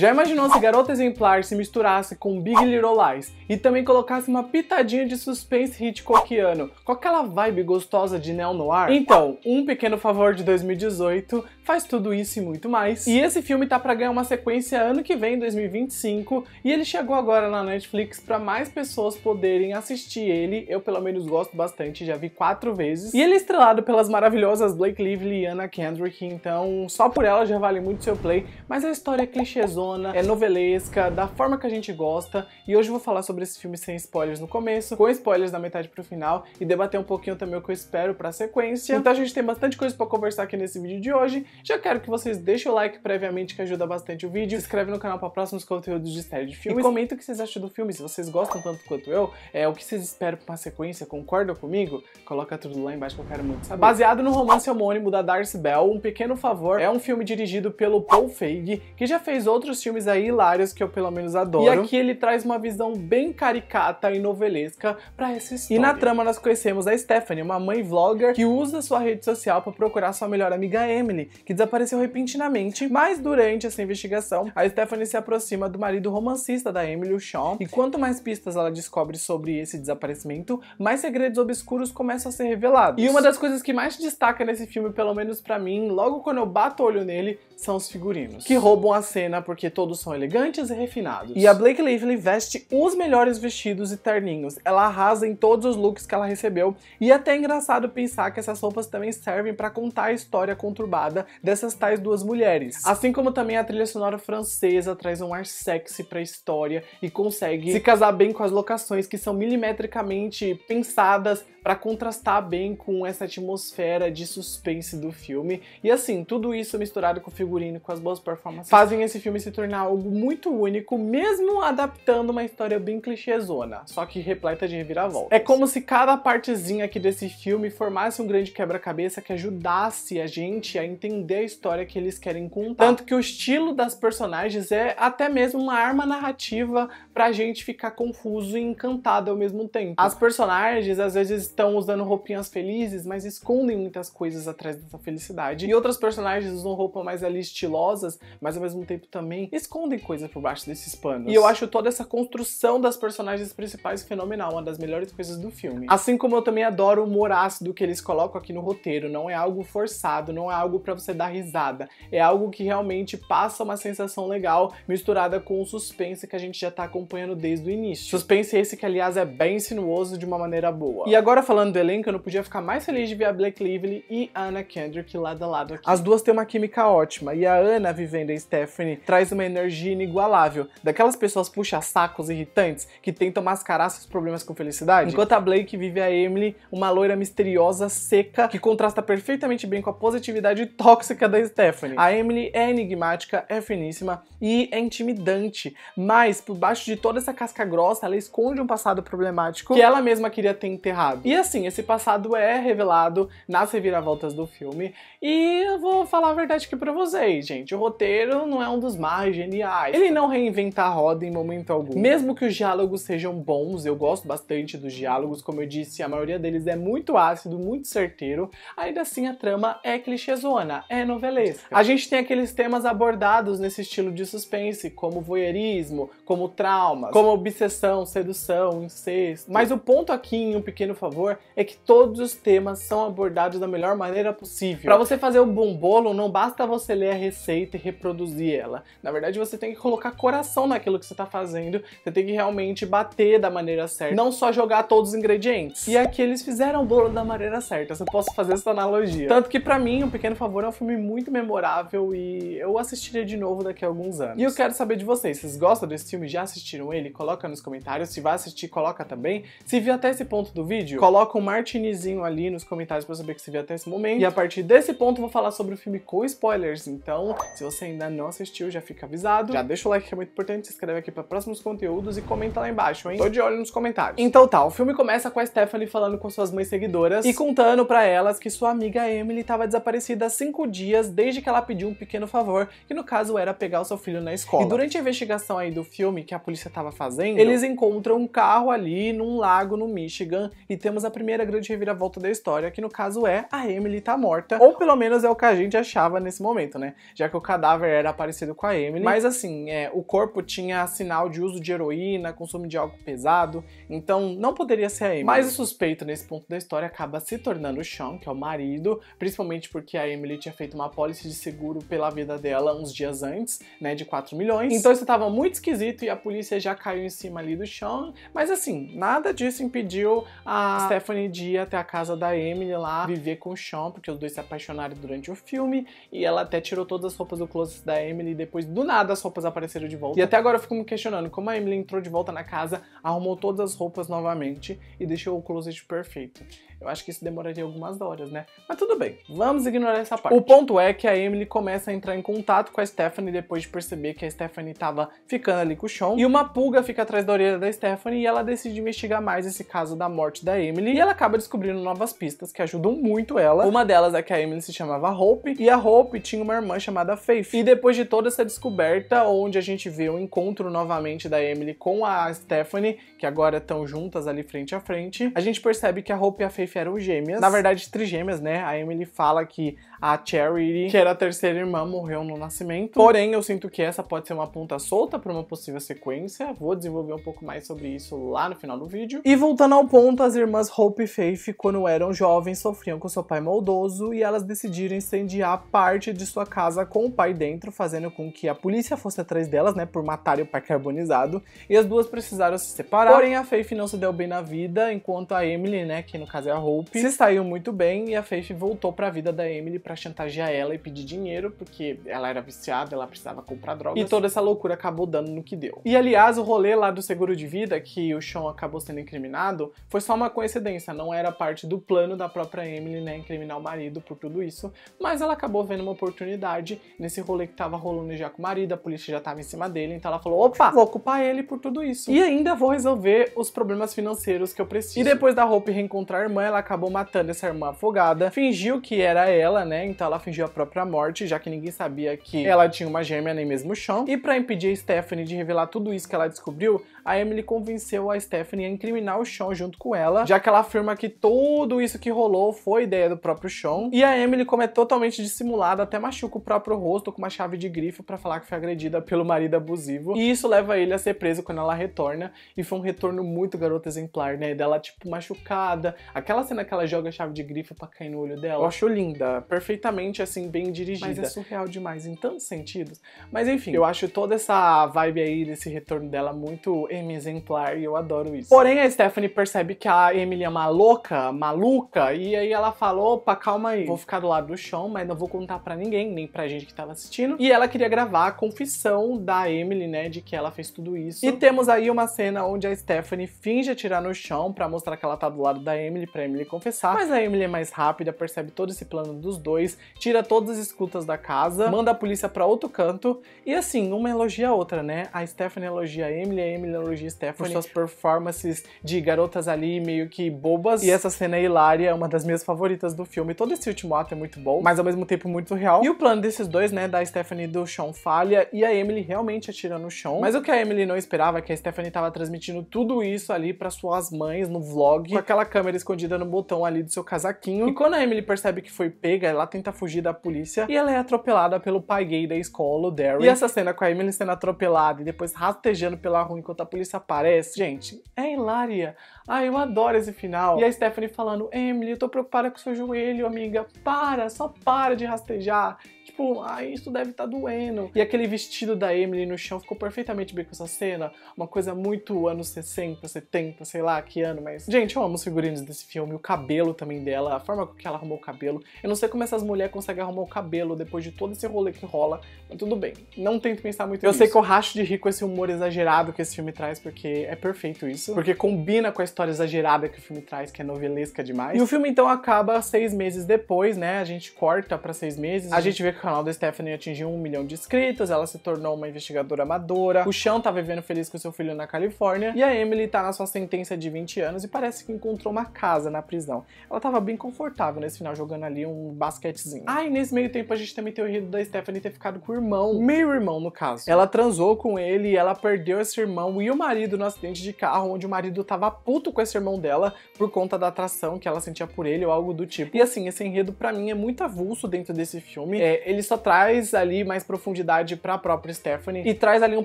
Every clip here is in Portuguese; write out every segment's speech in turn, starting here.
Já imaginou se Garota Exemplar se misturasse com Big Little Lies e também colocasse uma pitadinha de suspense hitchcockiano com aquela vibe gostosa de neo noir? Então, Um Pequeno Favor de 2018 faz tudo isso e muito mais. E esse filme tá para ganhar uma sequência ano que vem, 2025, e ele chegou agora na Netflix para mais pessoas poderem assistir ele. Eu pelo menos gosto bastante, já vi quatro vezes. E ele é estrelado pelas maravilhosas Blake Lively e Anna Kendrick, então só por ela já vale muito seu play, mas a história é clichêzona bonitona, é novelesca, da forma que a gente gosta. E hoje eu vou falar sobre esse filme sem spoilers no começo, com spoilers da metade pro final e debater um pouquinho também o que eu espero pra sequência. Então a gente tem bastante coisa pra conversar aqui nesse vídeo de hoje. Já quero que vocês deixem o like previamente, que ajuda bastante o vídeo. Se inscreve no canal pra próximos conteúdos de série de filmes. E comenta o que vocês acham do filme, se vocês gostam tanto quanto eu, é, o que vocês esperam pra sequência, concordam comigo? Coloca tudo lá embaixo que eu quero muito saber. Baseado no romance homônimo da Darcy Bell, Um Pequeno Favor, é um filme dirigido pelo Paul Feig, que já fez outros filmes aí hilários que eu pelo menos adoro. E aqui ele traz uma visão bem caricata e novelesca para essa história. E na trama nós conhecemos a Stephanie, uma mãe vlogger que usa sua rede social para procurar sua melhor amiga Emily, que desapareceu repentinamente, mas durante essa investigação, a Stephanie se aproxima do marido romancista da Emily, o Sean, e quanto mais pistas ela descobre sobre esse desaparecimento, mais segredos obscuros começam a ser revelados. E uma das coisas que mais destaca nesse filme, pelo menos para mim, logo quando eu bato o olho nele, são os figurinos, que roubam a cena porque todos são elegantes e refinados. E a Blake Lively veste os melhores vestidos e terninhos. Ela arrasa em todos os looks que ela recebeu e é até é engraçado pensar que essas roupas também servem para contar a história conturbada dessas tais duas mulheres. Assim como também a trilha sonora francesa traz um ar sexy para a história e consegue se casar bem com as locações que são milimetricamente pensadas para contrastar bem com essa atmosfera de suspense do filme. E assim, tudo isso misturado com figuras figurino, com as boas performances, fazem esse filme se tornar algo muito único, mesmo adaptando uma história bem clichêzona, só que repleta de reviravoltas. É, é como se cada partezinha aqui desse filme formasse um grande quebra-cabeça que ajudasse a gente a entender a história que eles querem contar. Tanto que o estilo das personagens é até mesmo uma arma narrativa pra gente ficar confuso e encantado ao mesmo tempo. As personagens às vezes estão usando roupinhas felizes, mas escondem muitas coisas atrás dessa felicidade. E outras personagens usam roupa mais ali estilosas, mas ao mesmo tempo também escondem coisas por baixo desses panos. E eu acho toda essa construção das personagens principais fenomenal, uma das melhores coisas do filme. Assim como eu também adoro o humor ácido que eles colocam aqui no roteiro, não é algo forçado, não é algo para você dar risada, é algo que realmente passa uma sensação legal misturada com o suspense que a gente já tá acompanhando desde o início. Suspense esse que aliás é bem sinuoso de uma maneira boa. E agora falando do elenco, eu não podia ficar mais feliz de ver a Black Lively e a Anna Kendrick lado a lado aqui. As duas têm uma química ótima e a Ana, vivendo em Stephanie, traz uma energia inigualável. Daquelas pessoas puxa-sacos irritantes que tentam mascarar seus problemas com felicidade. Enquanto a Blake vive a Emily, uma loira misteriosa, seca, que contrasta perfeitamente bem com a positividade tóxica da Stephanie. A Emily é enigmática, é finíssima e é intimidante, mas por baixo de toda essa casca grossa, ela esconde um passado problemático que ela mesma queria ter enterrado. E assim, esse passado é revelado nas reviravoltas do filme. E eu vou falar a verdade aqui pra vocês aí, gente. O roteiro não é um dos mais geniais. Ele não reinventa a roda em momento algum. Mesmo que os diálogos sejam bons, eu gosto bastante dos diálogos, como eu disse, a maioria deles é muito ácido, muito certeiro. Ainda assim, a trama é clichêzona, é novelesca. A gente tem aqueles temas abordados nesse estilo de suspense, como voyeurismo, como traumas, como obsessão, sedução, incesto. Mas o ponto aqui, em um pequeno favor, é que todos os temas são abordados da melhor maneira possível. Para você fazer o um bom bolo, não basta você ler a receita e reproduzir ela. Na verdade, você tem que colocar coração naquilo que você está fazendo, você tem que realmente bater da maneira certa, não só jogar todos os ingredientes. E aqui eles fizeram o bolo da maneira certa, eu posso fazer essa analogia. Tanto que para mim, O Pequeno Favor é um filme muito memorável e eu assistiria de novo daqui a alguns anos. E eu quero saber de vocês, vocês gostam desse filme? Já assistiram ele? Coloca nos comentários, se vai assistir, coloca também. Se viu até esse ponto do vídeo, coloca um martinizinho ali nos comentários para saber que se viu até esse momento. E a partir desse ponto, vou falar sobre o filme com spoilers, então, se você ainda não assistiu, já fica avisado. Já deixa o like que é muito importante, se inscreve aqui para próximos conteúdos e comenta lá embaixo, hein? Tô de olho nos comentários. Então tá, o filme começa com a Stephanie falando com suas mães seguidoras e contando para elas que sua amiga Emily estava desaparecida há cinco dias desde que ela pediu um pequeno favor, que no caso era pegar o seu filho na escola. E durante a investigação aí do filme que a polícia estava fazendo, eles encontram um carro ali num lago no Michigan e temos a primeira grande reviravolta da história, que no caso é a Emily tá morta, oh. ou pelo menos é o que a gente achava nesse momento, né? né? Já que o cadáver era parecido com a Emily. Mas assim, é, o corpo tinha sinal de uso de heroína, consumo de algo pesado, então não poderia ser a Emily. Mas o suspeito nesse ponto da história acaba se tornando o Sean, que é o marido, principalmente porque a Emily tinha feito uma apólice de seguro pela vida dela uns dias antes, né, de 4 milhões. Então isso estava muito esquisito e a polícia já caiu em cima ali do Sean, mas assim, nada disso impediu a Stephanie de ir até a casa da Emily lá, viver com o Sean, porque os dois se apaixonaram durante o filme e ela até tinha tirou todas as roupas do closet da Emily e depois do nada as roupas apareceram de volta. E até agora eu fico me questionando como a Emily entrou de volta na casa, arrumou todas as roupas novamente e deixou o closet perfeito. Eu acho que isso demoraria algumas horas, né? Mas tudo bem, vamos ignorar essa parte. O ponto é que a Emily começa a entrar em contato com a Stephanie depois de perceber que a Stephanie estava ficando ali com o Sean. E uma pulga fica atrás da orelha da Stephanie e ela decide investigar mais esse caso da morte da Emily. E ela acaba descobrindo novas pistas que ajudam muito ela. Uma delas é que a Emily se chamava Hope e a Hope tinha uma irmã chamada Faith. E depois de toda essa descoberta, onde a gente vê o encontro novamente da Emily com a Stephanie, que agora estão juntas ali frente a frente, a gente percebe que a Hope e a Faith eram gêmeas. Na verdade, trigêmeas, né? A Emily fala que a Charity, que era a terceira irmã, morreu no nascimento. Porém, eu sinto que essa pode ser uma ponta solta para uma possível sequência. Vou desenvolver um pouco mais sobre isso lá no final do vídeo. E voltando ao ponto, as irmãs Hope e Faith, quando eram jovens, sofriam com seu pai moldoso e elas decidiram incendiar parte de sua casa com o pai dentro, fazendo com que a polícia fosse atrás delas, né, por matarem o pai carbonizado. E as duas precisaram se separar. Porém, a Faith não se deu bem na vida, enquanto a Emily, né, que no caso é a Hope se saiu muito bem e a Faith voltou para a vida da Emily para chantagear ela e pedir dinheiro, porque ela era viciada, ela precisava comprar drogas. E toda essa loucura acabou dando no que deu. E aliás, o rolê lá do seguro de vida, que o Sean acabou sendo incriminado, foi só uma coincidência, não era parte do plano da própria Emily, né, incriminar o marido por tudo isso, mas ela acabou vendo uma oportunidade nesse rolê que tava rolando já com o marido, a polícia já tava em cima dele, então ela falou: opa, vou culpar ele por tudo isso. E ainda vou resolver os problemas financeiros que eu preciso. E depois da Hope reencontrar a irmã, ela acabou matando essa irmã afogada, fingiu que era ela, né? Então ela fingiu a própria morte, já que ninguém sabia que ela tinha uma gêmea nem mesmo chão. E para impedir Stephanie de revelar tudo isso que ela descobriu, a Emily convenceu a Stephanie a incriminar o Sean junto com ela, já que ela afirma que tudo isso que rolou foi ideia do próprio Sean. E a Emily, como é totalmente dissimulada, até machuca o próprio rosto com uma chave de grifo para falar que foi agredida pelo marido abusivo. E isso leva ele a ser preso quando ela retorna. E foi um retorno muito garota exemplar, né? Dela, tipo, machucada. Aquela cena que ela joga a chave de grifo pra cair no olho dela. Eu acho linda. Perfeitamente, assim, bem dirigida. Mas é surreal demais em tantos sentidos. Mas enfim, eu acho toda essa vibe aí desse retorno dela muito creme exemplar e eu adoro isso. Porém, a Stephanie percebe que a Emily é uma louca, maluca, e aí ela fala: opa, calma aí, vou ficar do lado do chão, mas não vou contar para ninguém, nem pra gente que tava assistindo. E ela queria gravar a confissão da Emily, né, de que ela fez tudo isso. E temos aí uma cena onde a Stephanie finge atirar no chão para mostrar que ela tá do lado da Emily, pra Emily confessar, mas a Emily é mais rápida, percebe todo esse plano dos dois, tira todas as escutas da casa, manda a polícia para outro canto, e assim, uma elogia a outra, né? A Stephanie elogia a Emily, a Emily de Stephanie, por suas performances de garotas ali meio que bobas. E essa cena é hilária, é uma das minhas favoritas do filme. Todo esse último ato é muito bom, mas ao mesmo tempo muito real. E o plano desses dois, né, da Stephanie e do Sean falha e a Emily realmente atira no chão. Mas o que a Emily não esperava é que a Stephanie tava transmitindo tudo isso ali para suas mães no vlog, com aquela câmera escondida no botão ali do seu casaquinho. E quando a Emily percebe que foi pega, ela tenta fugir da polícia e ela é atropelada pelo pai gay da escola, o Darren. E essa cena com a Emily sendo atropelada e depois rastejando pela rua enquanto a polícia aparece. Gente, é hilária. Ah, eu adoro esse final. E a Stephanie falando: Emily, eu tô preocupada com o seu joelho, amiga. Para, só para de rastejar tipo, ai, isso deve estar tá doendo. E aquele vestido da Emily no chão ficou perfeitamente bem com essa cena. Uma coisa muito anos 60, 70, sei lá que ano, mas. Gente, eu amo os figurinos desse filme, o cabelo também dela, a forma com que ela arrumou o cabelo. Eu não sei como essas mulheres conseguem arrumar o cabelo depois de todo esse rolê que rola, mas tudo bem. Não tento pensar muito nisso. Eu sei que eu racho de rir com esse humor exagerado que esse filme traz, porque é perfeito isso. Porque combina com a história exagerada que o filme traz, que é novelesca demais. E o filme então acaba seis meses depois, né? A gente corta para seis meses, a gente vê que o canal da Stephanie atingiu um milhão de inscritos, ela se tornou uma investigadora amadora, o Sean tá vivendo feliz com seu filho na Califórnia, e a Emily tá na sua sentença de 20 anos e parece que encontrou uma casa na prisão. Ela tava bem confortável nesse final, jogando ali um basquetezinho. Ah, e nesse meio tempo a gente também tem o enredo da Stephanie ter ficado com o irmão, meio irmão no caso. Ela transou com ele e ela perdeu esse irmão e o marido no acidente de carro, onde o marido tava puto com esse irmão dela por conta da atração que ela sentia por ele ou algo do tipo. E assim, esse enredo para mim é muito avulso dentro desse filme. É, ele só traz ali mais profundidade para a própria Stephanie e traz ali um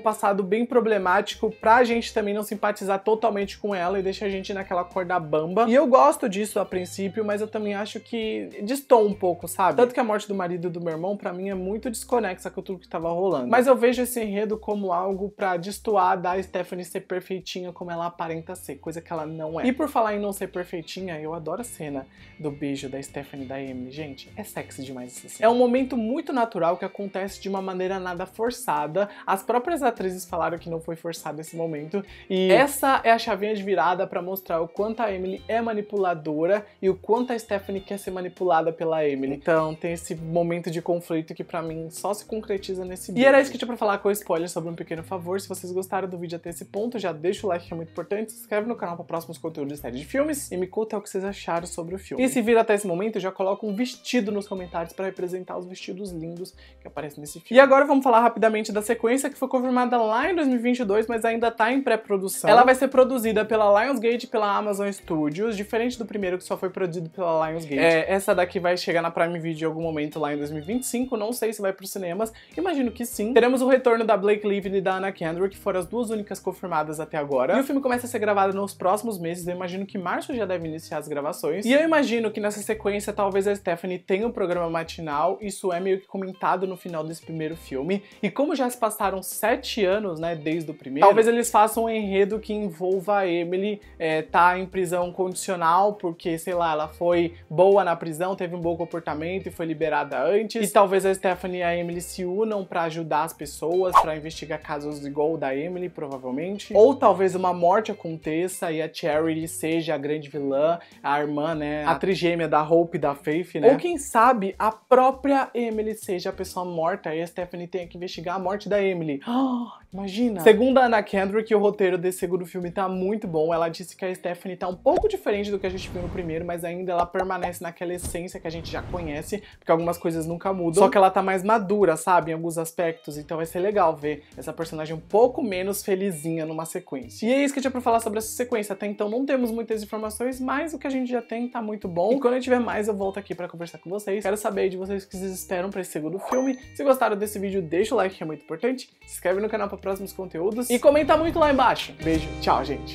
passado bem problemático pra gente também não simpatizar totalmente com ela e deixa a gente naquela corda bamba. E eu gosto disso a princípio, mas eu também acho que distou um pouco, sabe? Tanto que a morte do marido do meu irmão para mim é muito desconexa com tudo que tava rolando. Mas eu vejo esse enredo como algo para destoar da Stephanie ser perfeitinha como ela aparenta ser, coisa que ela não é. E por falar em não ser perfeitinha, eu adoro a cena do beijo da Stephanie e da Emily. Gente, é sexy demais isso. É um momento muito natural que acontece de uma maneira nada forçada. As próprias atrizes falaram que não foi forçado esse momento. E é. essa é a chavinha de virada para mostrar o quanto a Emily é manipuladora e o quanto a Stephanie quer ser manipulada pela Emily. Então tem esse momento de conflito que para mim só se concretiza nesse vídeo. E era isso que tinha pra falar com o spoiler sobre um pequeno favor. Se vocês gostaram do vídeo até esse ponto, já deixa o like que é muito importante, se inscreve no canal para próximos conteúdos de série de filmes e me conta o que vocês acharam sobre o filme. E se vira até esse momento, já coloca um vestido nos comentários para representar os vestidos vestidos lindos que aparecem nesse filme. E agora vamos falar rapidamente da sequência que foi confirmada lá em 2022, mas ainda tá em pré-produção. Ela vai ser produzida pela Lionsgate e pela Amazon Studios, diferente do primeiro que só foi produzido pela Lionsgate. É, essa daqui vai chegar na Prime Video em algum momento lá em 2025, não sei se vai pros cinemas, imagino que sim. Teremos o retorno da Blake Lively e da Anna Kendrick, que foram as duas únicas confirmadas até agora. E o filme começa a ser gravado nos próximos meses, eu imagino que março já deve iniciar as gravações. E eu imagino que nessa sequência talvez a Stephanie tenha um programa matinal, isso é meio que comentado no final desse primeiro filme. E como já se passaram sete anos, né, desde o primeiro, talvez eles façam um enredo que envolva a Emily é, tá em prisão condicional, porque, sei lá, ela foi boa na prisão, teve um bom comportamento e foi liberada antes. E talvez a Stephanie e a Emily se unam para ajudar as pessoas, para investigar casos igual o da Emily, provavelmente. Ou talvez uma morte aconteça e a Charity seja a grande vilã, a irmã, né, a trigêmea da Hope e da Faith, né? Ou quem sabe a própria Emily Emily seja a pessoa morta e a Stephanie tenha que investigar a morte da Emily. Oh, imagina! Segundo a Anna Kendrick, o roteiro desse segundo filme tá muito bom. Ela disse que a Stephanie tá um pouco diferente do que a gente viu no primeiro, mas ainda ela permanece naquela essência que a gente já conhece, porque algumas coisas nunca mudam. Só que ela tá mais madura, sabe, em alguns aspectos. Então vai ser legal ver essa personagem um pouco menos felizinha numa sequência. E é isso que eu tinha pra falar sobre essa sequência. Até então não temos muitas informações, mas o que a gente já tem tá muito bom. E quando eu tiver mais, eu volto aqui para conversar com vocês. Quero saber de vocês que vocês esperam para esse segundo filme. Se gostaram desse vídeo, deixa o like que é muito importante, se inscreve no canal para próximos conteúdos e comenta muito lá embaixo. Beijo, tchau, gente!